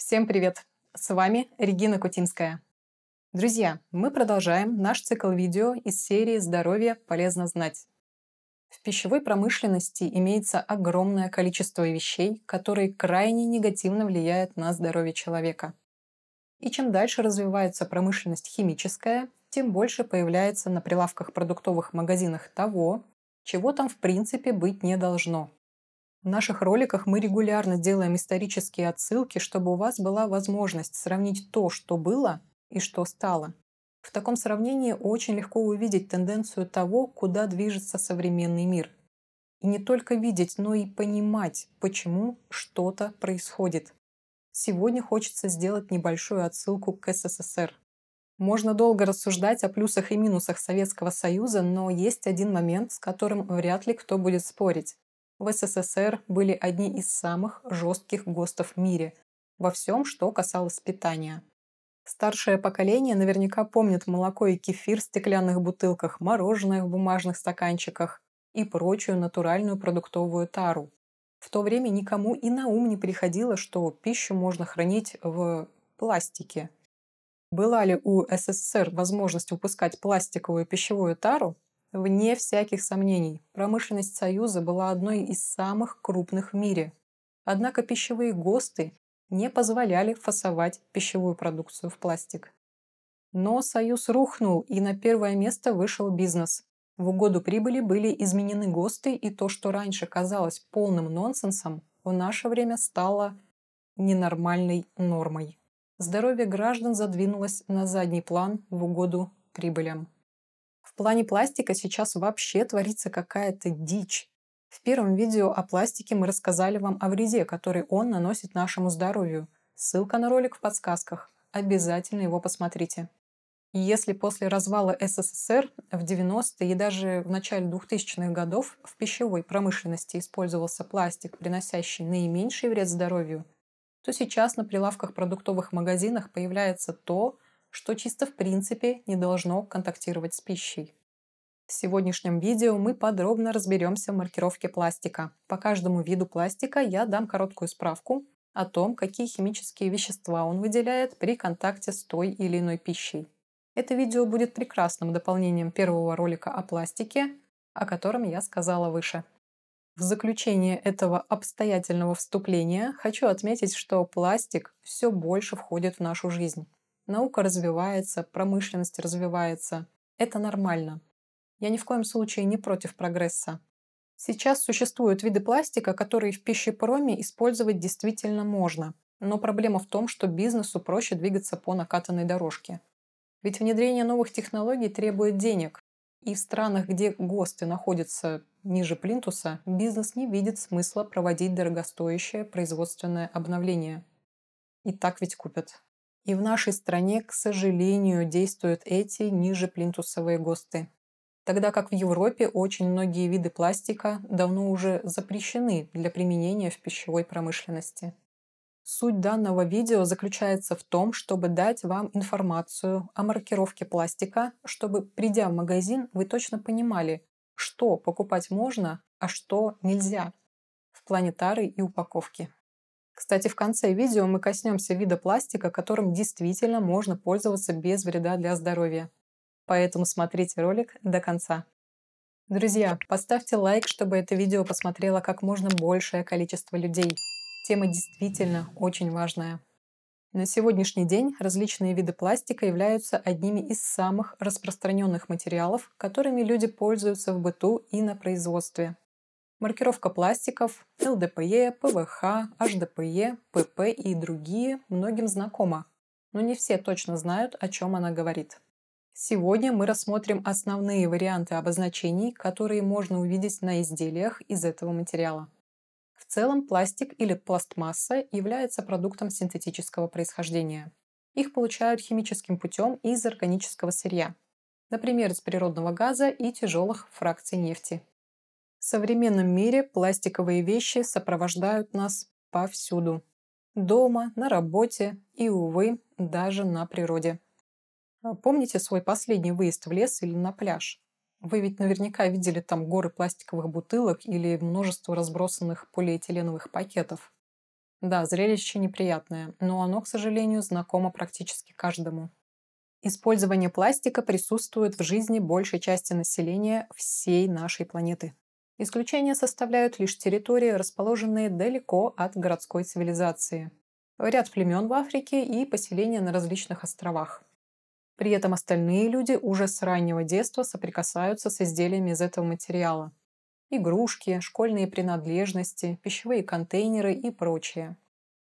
Всем привет! С вами Регина Кутинская. Друзья, мы продолжаем наш цикл видео из серии «Здоровье полезно знать». В пищевой промышленности имеется огромное количество вещей, которые крайне негативно влияют на здоровье человека. И чем дальше развивается промышленность химическая, тем больше появляется на прилавках продуктовых магазинах того, чего там в принципе быть не должно. В наших роликах мы регулярно делаем исторические отсылки, чтобы у вас была возможность сравнить то, что было и что стало. В таком сравнении очень легко увидеть тенденцию того, куда движется современный мир. И не только видеть, но и понимать, почему что-то происходит. Сегодня хочется сделать небольшую отсылку к СССР. Можно долго рассуждать о плюсах и минусах Советского Союза, но есть один момент, с которым вряд ли кто будет спорить в СССР были одни из самых жестких ГОСТов в мире во всем, что касалось питания. Старшее поколение наверняка помнит молоко и кефир в стеклянных бутылках, мороженое в бумажных стаканчиках и прочую натуральную продуктовую тару. В то время никому и на ум не приходило, что пищу можно хранить в пластике. Была ли у СССР возможность выпускать пластиковую пищевую тару, Вне всяких сомнений, промышленность Союза была одной из самых крупных в мире. Однако пищевые ГОСТы не позволяли фасовать пищевую продукцию в пластик. Но Союз рухнул, и на первое место вышел бизнес. В угоду прибыли были изменены ГОСТы, и то, что раньше казалось полным нонсенсом, в наше время стало ненормальной нормой. Здоровье граждан задвинулось на задний план в угоду прибылям плане пластика сейчас вообще творится какая-то дичь. В первом видео о пластике мы рассказали вам о вреде, который он наносит нашему здоровью. Ссылка на ролик в подсказках. Обязательно его посмотрите. Если после развала СССР в 90-е и даже в начале 2000-х годов в пищевой промышленности использовался пластик, приносящий наименьший вред здоровью, то сейчас на прилавках продуктовых магазинах появляется то, что чисто в принципе не должно контактировать с пищей. В сегодняшнем видео мы подробно разберемся в маркировке пластика. По каждому виду пластика я дам короткую справку о том, какие химические вещества он выделяет при контакте с той или иной пищей. Это видео будет прекрасным дополнением первого ролика о пластике, о котором я сказала выше. В заключение этого обстоятельного вступления хочу отметить, что пластик все больше входит в нашу жизнь. Наука развивается, промышленность развивается. Это нормально. Я ни в коем случае не против прогресса. Сейчас существуют виды пластика, которые в пищепроме использовать действительно можно. Но проблема в том, что бизнесу проще двигаться по накатанной дорожке. Ведь внедрение новых технологий требует денег. И в странах, где ГОСТы находятся ниже плинтуса, бизнес не видит смысла проводить дорогостоящее производственное обновление. И так ведь купят. И в нашей стране, к сожалению, действуют эти ниже плинтусовые ГОСТы. Тогда как в Европе очень многие виды пластика давно уже запрещены для применения в пищевой промышленности. Суть данного видео заключается в том, чтобы дать вам информацию о маркировке пластика, чтобы, придя в магазин, вы точно понимали, что покупать можно, а что нельзя в плане тары и упаковки. Кстати, в конце видео мы коснемся вида пластика, которым действительно можно пользоваться без вреда для здоровья. Поэтому смотрите ролик до конца. Друзья, поставьте лайк, чтобы это видео посмотрело как можно большее количество людей. Тема действительно очень важная. На сегодняшний день различные виды пластика являются одними из самых распространенных материалов, которыми люди пользуются в быту и на производстве. Маркировка пластиков, ЛДПЕ, ПВХ, HDPE, ПП и другие многим знакома, но не все точно знают, о чем она говорит. Сегодня мы рассмотрим основные варианты обозначений, которые можно увидеть на изделиях из этого материала. В целом пластик или пластмасса является продуктом синтетического происхождения. Их получают химическим путем из органического сырья, например, из природного газа и тяжелых фракций нефти. В современном мире пластиковые вещи сопровождают нас повсюду. Дома, на работе и, увы, даже на природе. А помните свой последний выезд в лес или на пляж? Вы ведь наверняка видели там горы пластиковых бутылок или множество разбросанных полиэтиленовых пакетов. Да, зрелище неприятное, но оно, к сожалению, знакомо практически каждому. Использование пластика присутствует в жизни большей части населения всей нашей планеты. Исключение составляют лишь территории, расположенные далеко от городской цивилизации. Ряд племен в Африке и поселения на различных островах. При этом остальные люди уже с раннего детства соприкасаются с изделиями из этого материала. Игрушки, школьные принадлежности, пищевые контейнеры и прочее.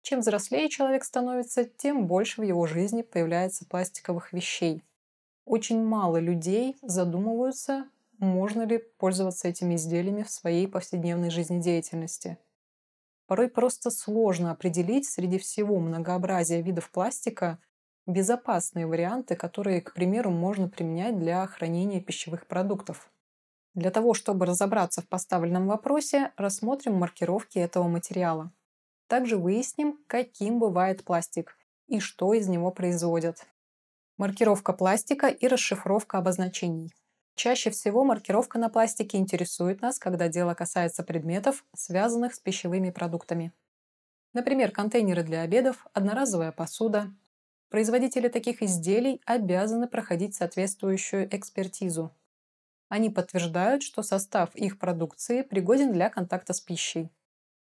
Чем взрослее человек становится, тем больше в его жизни появляется пластиковых вещей. Очень мало людей задумываются можно ли пользоваться этими изделиями в своей повседневной жизнедеятельности. Порой просто сложно определить среди всего многообразия видов пластика безопасные варианты, которые, к примеру, можно применять для хранения пищевых продуктов. Для того, чтобы разобраться в поставленном вопросе, рассмотрим маркировки этого материала. Также выясним, каким бывает пластик и что из него производят. Маркировка пластика и расшифровка обозначений – Чаще всего маркировка на пластике интересует нас, когда дело касается предметов, связанных с пищевыми продуктами. Например, контейнеры для обедов, одноразовая посуда. Производители таких изделий обязаны проходить соответствующую экспертизу. Они подтверждают, что состав их продукции пригоден для контакта с пищей.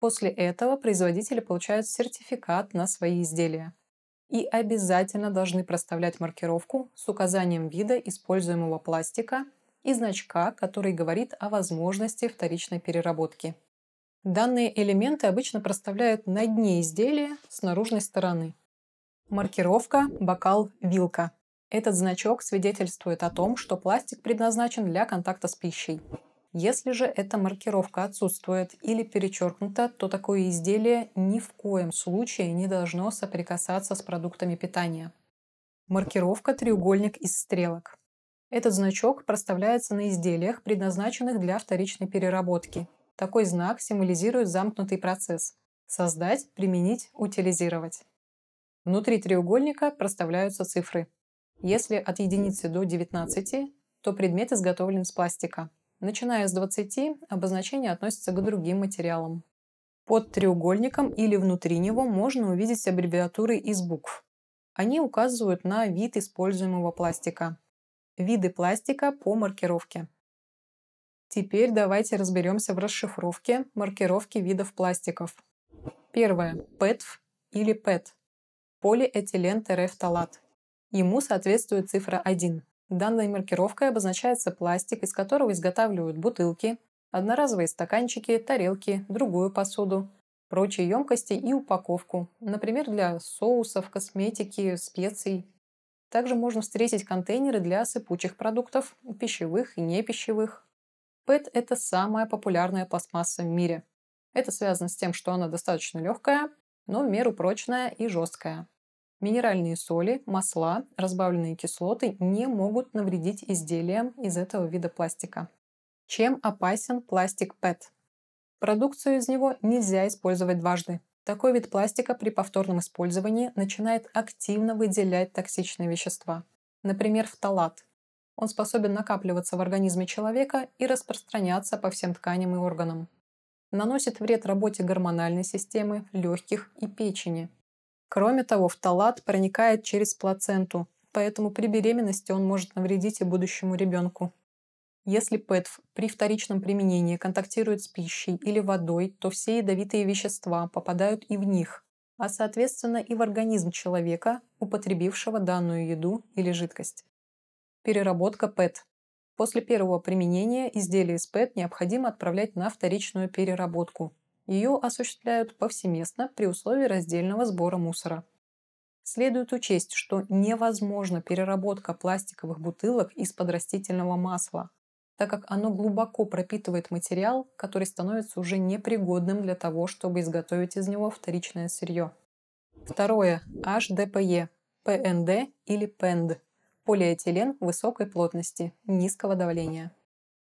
После этого производители получают сертификат на свои изделия и обязательно должны проставлять маркировку с указанием вида используемого пластика и значка, который говорит о возможности вторичной переработки. Данные элементы обычно проставляют на дне изделия с наружной стороны. Маркировка «Бокал вилка». Этот значок свидетельствует о том, что пластик предназначен для контакта с пищей. Если же эта маркировка отсутствует или перечеркнута, то такое изделие ни в коем случае не должно соприкасаться с продуктами питания. Маркировка «Треугольник из стрелок». Этот значок проставляется на изделиях, предназначенных для вторичной переработки. Такой знак символизирует замкнутый процесс – создать, применить, утилизировать. Внутри треугольника проставляются цифры. Если от единицы до 19, то предмет изготовлен из пластика. Начиная с 20, обозначение относится к другим материалам. Под треугольником или внутри него можно увидеть аббревиатуры из букв. Они указывают на вид используемого пластика. Виды пластика по маркировке. Теперь давайте разберемся в расшифровке маркировки видов пластиков. Первое. ПЭТФ или ПЭТ. Полиэтилен терефталат. Ему соответствует цифра 1. Данной маркировкой обозначается пластик, из которого изготавливают бутылки, одноразовые стаканчики, тарелки, другую посуду, прочие емкости и упаковку, например, для соусов, косметики, специй. Также можно встретить контейнеры для сыпучих продуктов, пищевых и непищевых. ПЭТ – это самая популярная пластмасса в мире. Это связано с тем, что она достаточно легкая, но в меру прочная и жесткая. Минеральные соли, масла, разбавленные кислоты не могут навредить изделиям из этого вида пластика. Чем опасен пластик ПЭТ? Продукцию из него нельзя использовать дважды. Такой вид пластика при повторном использовании начинает активно выделять токсичные вещества. Например, фталат. Он способен накапливаться в организме человека и распространяться по всем тканям и органам. Наносит вред работе гормональной системы, легких и печени – Кроме того, фталат проникает через плаценту, поэтому при беременности он может навредить и будущему ребенку. Если ПЭТФ при вторичном применении контактирует с пищей или водой, то все ядовитые вещества попадают и в них, а соответственно и в организм человека, употребившего данную еду или жидкость. Переработка ПЭТ. После первого применения изделия из ПЭТ необходимо отправлять на вторичную переработку, ее осуществляют повсеместно при условии раздельного сбора мусора. Следует учесть, что невозможна переработка пластиковых бутылок из-под растительного масла, так как оно глубоко пропитывает материал, который становится уже непригодным для того, чтобы изготовить из него вторичное сырье. Второе. HDPE, ПНД или ПЕНД – полиэтилен высокой плотности, низкого давления.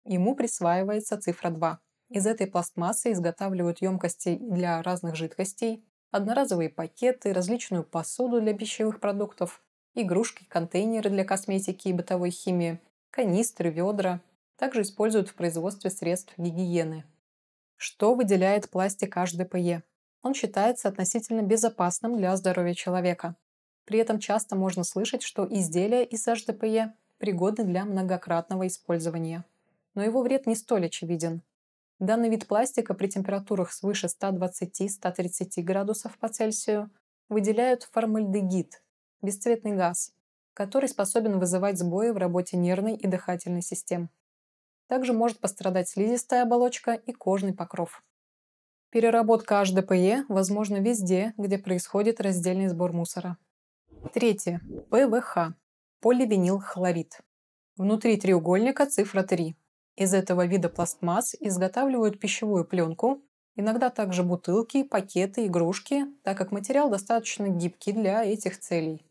Ему присваивается цифра 2. Из этой пластмассы изготавливают емкости для разных жидкостей, одноразовые пакеты, различную посуду для пищевых продуктов, игрушки, контейнеры для косметики и бытовой химии, канистры, ведра. Также используют в производстве средств гигиены. Что выделяет пластик HDPE? Он считается относительно безопасным для здоровья человека. При этом часто можно слышать, что изделия из HDPE пригодны для многократного использования. Но его вред не столь очевиден. Данный вид пластика при температурах свыше 120-130 градусов по Цельсию выделяют формальдегид – бесцветный газ, который способен вызывать сбои в работе нервной и дыхательной систем. Также может пострадать слизистая оболочка и кожный покров. Переработка HDPE возможна везде, где происходит раздельный сбор мусора. Третье. ПВХ – поливинилхлорид. Внутри треугольника цифра 3. Из этого вида пластмасс изготавливают пищевую пленку, иногда также бутылки, пакеты, игрушки, так как материал достаточно гибкий для этих целей.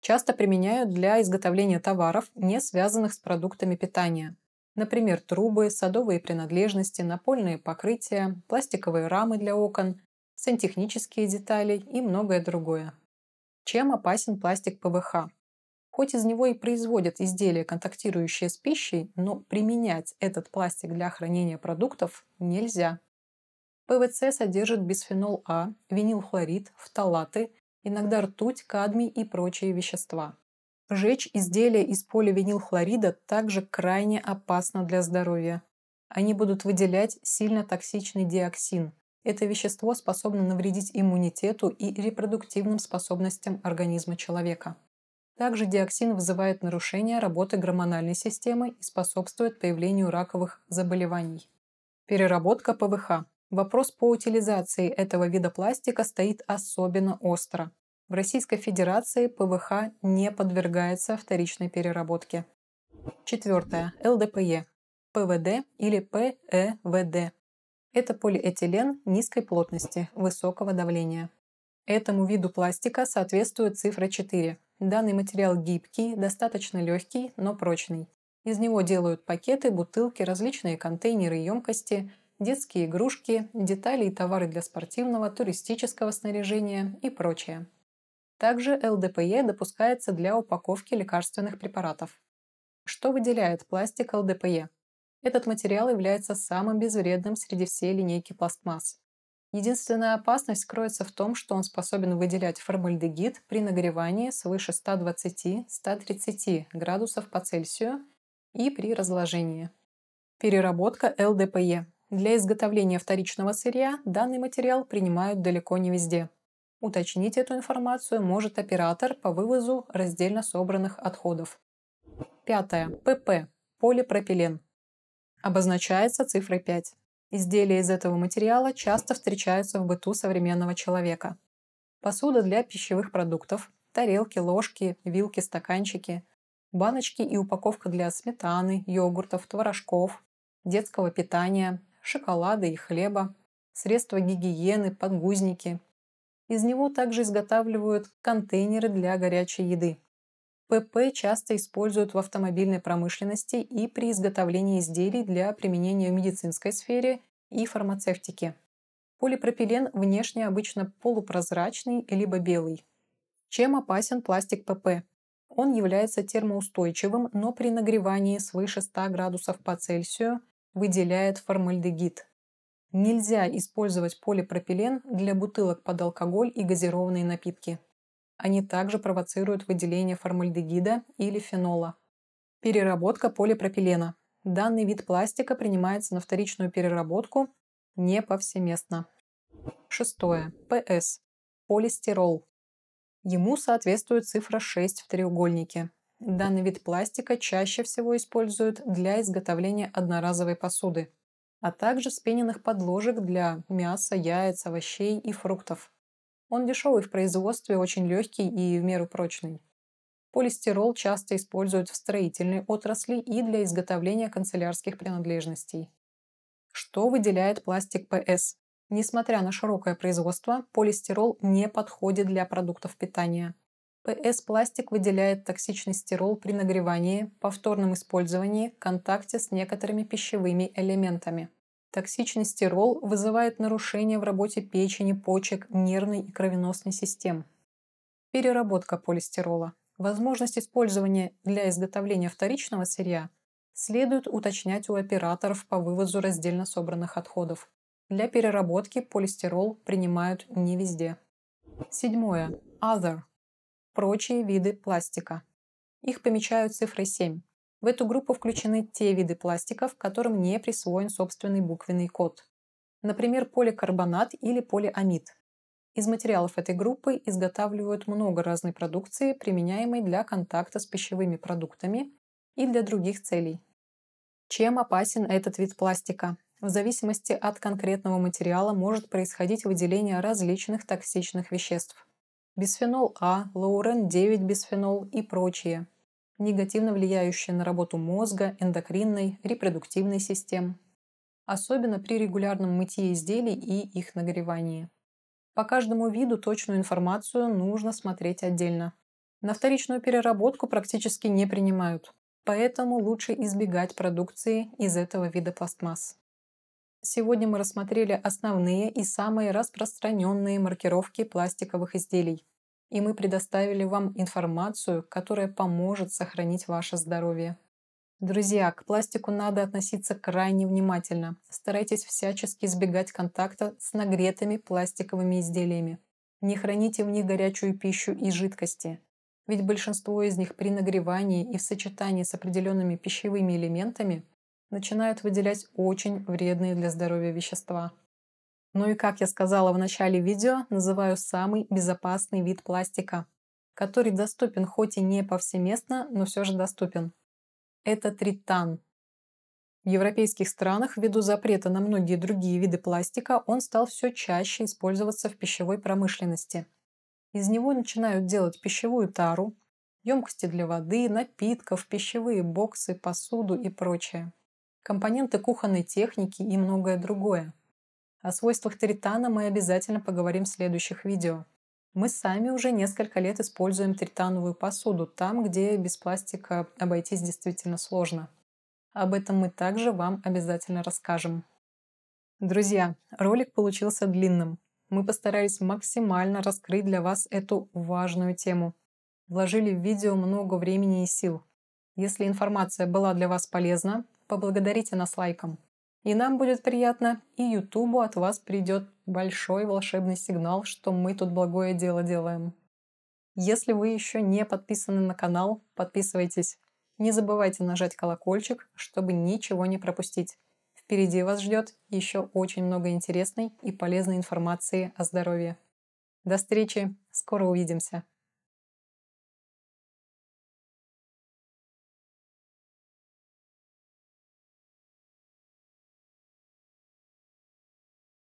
Часто применяют для изготовления товаров, не связанных с продуктами питания. Например, трубы, садовые принадлежности, напольные покрытия, пластиковые рамы для окон, сантехнические детали и многое другое. Чем опасен пластик ПВХ? Хоть из него и производят изделия, контактирующие с пищей, но применять этот пластик для хранения продуктов нельзя. ПВЦ содержит бисфенол А, винилхлорид, фталаты, иногда ртуть, кадмий и прочие вещества. Жечь изделия из поливинилхлорида также крайне опасно для здоровья. Они будут выделять сильно токсичный диоксин. Это вещество способно навредить иммунитету и репродуктивным способностям организма человека. Также диоксин вызывает нарушение работы гормональной системы и способствует появлению раковых заболеваний. Переработка ПВХ. Вопрос по утилизации этого вида пластика стоит особенно остро. В Российской Федерации ПВХ не подвергается вторичной переработке. Четвертое. ЛДПЕ. ПВД или ПЭВД. Это полиэтилен низкой плотности, высокого давления. Этому виду пластика соответствует цифра 4. Данный материал гибкий, достаточно легкий, но прочный. Из него делают пакеты, бутылки, различные контейнеры и емкости, детские игрушки, детали и товары для спортивного, туристического снаряжения и прочее. Также ЛДПЕ допускается для упаковки лекарственных препаратов. Что выделяет пластик ЛДПЕ? Этот материал является самым безвредным среди всей линейки пластмасс. Единственная опасность кроется в том, что он способен выделять формальдегид при нагревании свыше 120-130 градусов по Цельсию и при разложении. Переработка ЛДПЕ. Для изготовления вторичного сырья данный материал принимают далеко не везде. Уточнить эту информацию может оператор по вывозу раздельно собранных отходов. Пятое. ПП. Полипропилен. Обозначается цифрой 5. Изделия из этого материала часто встречаются в быту современного человека. Посуда для пищевых продуктов, тарелки, ложки, вилки, стаканчики, баночки и упаковка для сметаны, йогуртов, творожков, детского питания, шоколада и хлеба, средства гигиены, подгузники. Из него также изготавливают контейнеры для горячей еды. ПП часто используют в автомобильной промышленности и при изготовлении изделий для применения в медицинской сфере и фармацевтике. Полипропилен внешне обычно полупрозрачный либо белый. Чем опасен пластик ПП? Он является термоустойчивым, но при нагревании свыше 100 градусов по Цельсию выделяет формальдегид. Нельзя использовать полипропилен для бутылок под алкоголь и газированные напитки. Они также провоцируют выделение формальдегида или фенола. Переработка полипропилена. Данный вид пластика принимается на вторичную переработку не повсеместно. Шестое. ПС. Полистирол. Ему соответствует цифра 6 в треугольнике. Данный вид пластика чаще всего используют для изготовления одноразовой посуды, а также вспененных подложек для мяса, яиц, овощей и фруктов – он дешевый в производстве, очень легкий и в меру прочный. Полистирол часто используют в строительной отрасли и для изготовления канцелярских принадлежностей. Что выделяет пластик ПС? Несмотря на широкое производство, полистирол не подходит для продуктов питания. ПС-пластик выделяет токсичный стирол при нагревании, повторном использовании, контакте с некоторыми пищевыми элементами. Токсичный рол вызывает нарушения в работе печени, почек, нервной и кровеносной систем. Переработка полистирола. Возможность использования для изготовления вторичного сырья следует уточнять у операторов по вывозу раздельно собранных отходов. Для переработки полистирол принимают не везде. Седьмое. Other. Прочие виды пластика. Их помечают цифрой 7. В эту группу включены те виды пластиков, которым не присвоен собственный буквенный код. Например, поликарбонат или полиамид. Из материалов этой группы изготавливают много разной продукции, применяемой для контакта с пищевыми продуктами и для других целей. Чем опасен этот вид пластика? В зависимости от конкретного материала может происходить выделение различных токсичных веществ. Бисфенол А, лаурен-9 бисфенол и прочие – негативно влияющие на работу мозга, эндокринной, репродуктивной систем, особенно при регулярном мытье изделий и их нагревании. По каждому виду точную информацию нужно смотреть отдельно. На вторичную переработку практически не принимают, поэтому лучше избегать продукции из этого вида пластмасс. Сегодня мы рассмотрели основные и самые распространенные маркировки пластиковых изделий и мы предоставили вам информацию, которая поможет сохранить ваше здоровье. Друзья, к пластику надо относиться крайне внимательно. Старайтесь всячески избегать контакта с нагретыми пластиковыми изделиями. Не храните в них горячую пищу и жидкости. Ведь большинство из них при нагревании и в сочетании с определенными пищевыми элементами начинают выделять очень вредные для здоровья вещества. Ну и, как я сказала в начале видео, называю самый безопасный вид пластика, который доступен хоть и не повсеместно, но все же доступен. Это тритан. В европейских странах, ввиду запрета на многие другие виды пластика, он стал все чаще использоваться в пищевой промышленности. Из него начинают делать пищевую тару, емкости для воды, напитков, пищевые боксы, посуду и прочее. Компоненты кухонной техники и многое другое – о свойствах тритана мы обязательно поговорим в следующих видео. Мы сами уже несколько лет используем тритановую посуду там, где без пластика обойтись действительно сложно. Об этом мы также вам обязательно расскажем. Друзья, ролик получился длинным. Мы постарались максимально раскрыть для вас эту важную тему. Вложили в видео много времени и сил. Если информация была для вас полезна, поблагодарите нас лайком. И нам будет приятно, и Ютубу от вас придет большой волшебный сигнал, что мы тут благое дело делаем. Если вы еще не подписаны на канал, подписывайтесь. Не забывайте нажать колокольчик, чтобы ничего не пропустить. Впереди вас ждет еще очень много интересной и полезной информации о здоровье. До встречи, скоро увидимся.